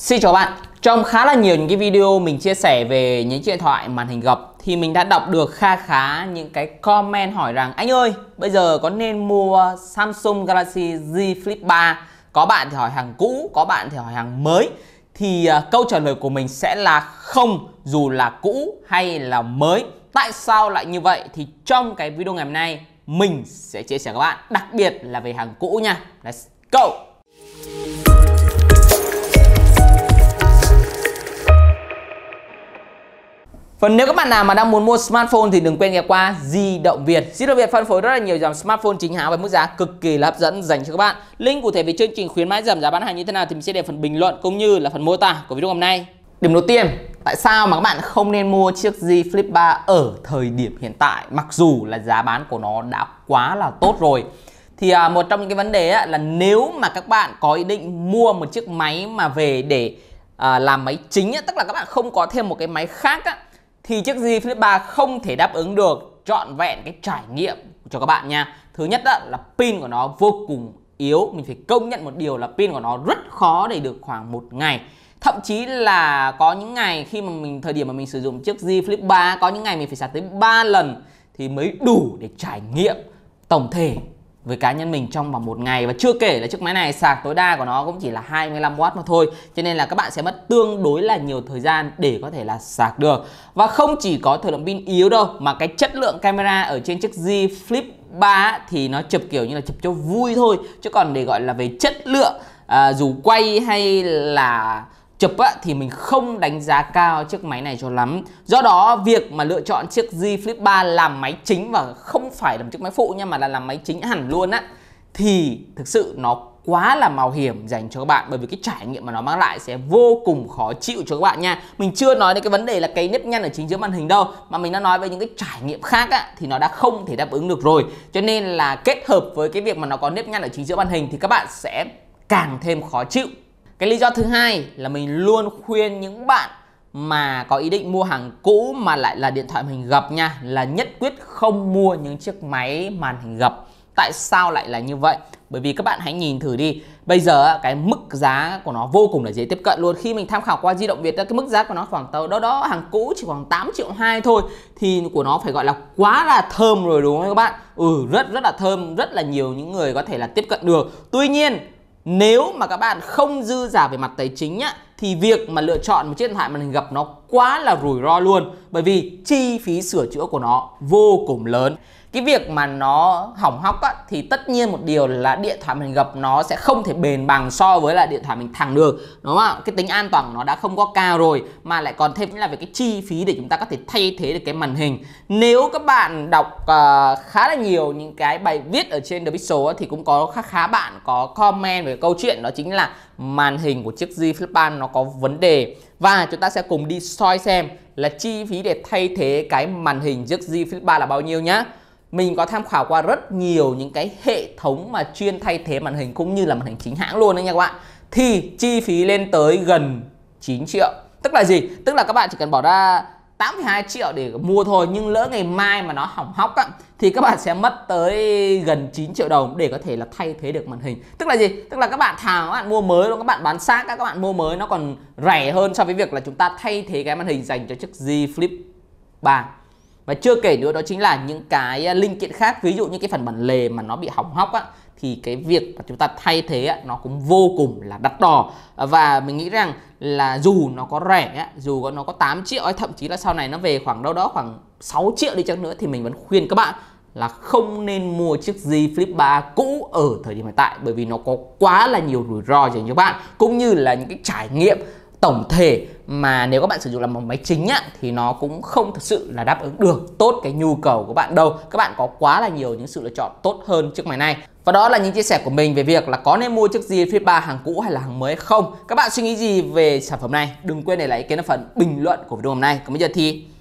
Xin chào bạn, trong khá là nhiều những cái video mình chia sẻ về những chiếc điện thoại màn hình gập thì mình đã đọc được kha khá những cái comment hỏi rằng anh ơi bây giờ có nên mua Samsung Galaxy Z Flip 3 có bạn thì hỏi hàng cũ, có bạn thì hỏi hàng mới thì à, câu trả lời của mình sẽ là không dù là cũ hay là mới Tại sao lại như vậy thì trong cái video ngày hôm nay mình sẽ chia sẻ các bạn đặc biệt là về hàng cũ nha Let's go! Phần nếu các bạn nào mà đang muốn mua smartphone thì đừng quên ghé qua Di động Việt. Di động Việt phân phối rất là nhiều dòng smartphone chính hãng với mức giá cực kỳ là hấp dẫn dành cho các bạn. Link cụ thể về chương trình khuyến mãi giảm giá bán hàng như thế nào thì mình sẽ để phần bình luận cũng như là phần mô tả của video hôm nay. Điểm đầu tiên, tại sao mà các bạn không nên mua chiếc Z Flip 3 ở thời điểm hiện tại mặc dù là giá bán của nó đã quá là tốt rồi thì à, một trong những cái vấn đề là nếu mà các bạn có ý định mua một chiếc máy mà về để à, làm máy chính á, tức là các bạn không có thêm một cái máy khác á, thì chiếc Z Flip 3 không thể đáp ứng được trọn vẹn cái trải nghiệm cho các bạn nha. Thứ nhất đó là pin của nó vô cùng yếu, mình phải công nhận một điều là pin của nó rất khó để được khoảng một ngày. Thậm chí là có những ngày khi mà mình thời điểm mà mình sử dụng chiếc Z Flip 3 có những ngày mình phải sạc tới 3 lần thì mới đủ để trải nghiệm tổng thể với cá nhân mình trong vòng một ngày và chưa kể là chiếc máy này sạc tối đa của nó cũng chỉ là 25W mà thôi cho nên là các bạn sẽ mất tương đối là nhiều thời gian để có thể là sạc được và không chỉ có thời lượng pin yếu đâu mà cái chất lượng camera ở trên chiếc Z Flip 3 thì nó chụp kiểu như là chụp cho vui thôi chứ còn để gọi là về chất lượng à, dù quay hay là chụp á, thì mình không đánh giá cao chiếc máy này cho lắm Do đó việc mà lựa chọn chiếc Z Flip 3 làm máy chính và không phải là một chiếc máy phụ nha mà là làm máy chính hẳn luôn á Thì thực sự nó quá là mạo hiểm dành cho các bạn bởi vì cái trải nghiệm mà nó mang lại sẽ vô cùng khó chịu cho các bạn nha mình chưa nói đến cái vấn đề là cái nếp nhăn ở chính giữa màn hình đâu mà mình đã nói về những cái trải nghiệm khác á, thì nó đã không thể đáp ứng được rồi cho nên là kết hợp với cái việc mà nó có nếp nhăn ở chính giữa màn hình thì các bạn sẽ càng thêm khó chịu cái lý do thứ hai là mình luôn khuyên những bạn mà có ý định mua hàng cũ mà lại là điện thoại màn hình gập nha là nhất quyết không mua những chiếc máy màn hình gập tại sao lại là như vậy bởi vì các bạn hãy nhìn thử đi bây giờ cái mức giá của nó vô cùng là dễ tiếp cận luôn khi mình tham khảo qua di động việt cái mức giá của nó khoảng tàu đó đó hàng cũ chỉ khoảng 8 triệu hai thôi thì của nó phải gọi là quá là thơm rồi đúng không các bạn ừ rất rất là thơm rất là nhiều những người có thể là tiếp cận được tuy nhiên nếu mà các bạn không dư giả về mặt tài chính á, thì việc mà lựa chọn một chiếc điện thoại màn hình gập nó quá là rủi ro luôn bởi vì chi phí sửa chữa của nó vô cùng lớn cái việc mà nó hỏng hóc á, thì tất nhiên một điều là điện thoại mình gập nó sẽ không thể bền bằng so với là điện thoại mình thẳng được đúng không ạ cái tính an toàn của nó đã không có cao rồi mà lại còn thêm là về cái chi phí để chúng ta có thể thay thế được cái màn hình nếu các bạn đọc uh, khá là nhiều những cái bài viết ở trên The Pixel á, thì cũng có khá khá bạn có comment về câu chuyện đó chính là màn hình của chiếc Z Flip 3 nó có vấn đề và chúng ta sẽ cùng đi soi xem là chi phí để thay thế cái màn hình chiếc Z Flip 3 là bao nhiêu nhá mình có tham khảo qua rất nhiều những cái hệ thống mà chuyên thay thế màn hình cũng như là màn hình chính hãng luôn đấy nha các bạn thì chi phí lên tới gần 9 triệu tức là gì tức là các bạn chỉ cần bỏ ra 8,2 triệu để mua thôi nhưng lỡ ngày mai mà nó hỏng hóc á, thì các bạn sẽ mất tới gần 9 triệu đồng để có thể là thay thế được màn hình tức là gì tức là các bạn thà các bạn mua mới các bạn bán xác các bạn mua mới nó còn rẻ hơn so với việc là chúng ta thay thế cái màn hình dành cho chiếc Z Flip 3 và chưa kể nữa đó chính là những cái à, linh kiện khác ví dụ như cái phần bản lề mà nó bị hỏng hóc á thì cái việc mà chúng ta thay thế á, nó cũng vô cùng là đắt đỏ à, và mình nghĩ rằng là dù nó có rẻ á, dù nó có 8 triệu ấy thậm chí là sau này nó về khoảng đâu đó khoảng 6 triệu đi chăng nữa thì mình vẫn khuyên các bạn là không nên mua chiếc Z Flip 3 cũ ở thời điểm hiện tại bởi vì nó có quá là nhiều rủi ro dành cho bạn cũng như là những cái trải nghiệm tổng thể mà nếu các bạn sử dụng là một máy chính á, thì nó cũng không thực sự là đáp ứng được tốt cái nhu cầu của bạn đâu các bạn có quá là nhiều những sự lựa chọn tốt hơn chiếc máy này và đó là những chia sẻ của mình về việc là có nên mua chiếc gì Flip 3 hàng cũ hay là hàng mới không các bạn suy nghĩ gì về sản phẩm này đừng quên để lại ý kiến ở phần bình luận của video hôm nay còn bây giờ thì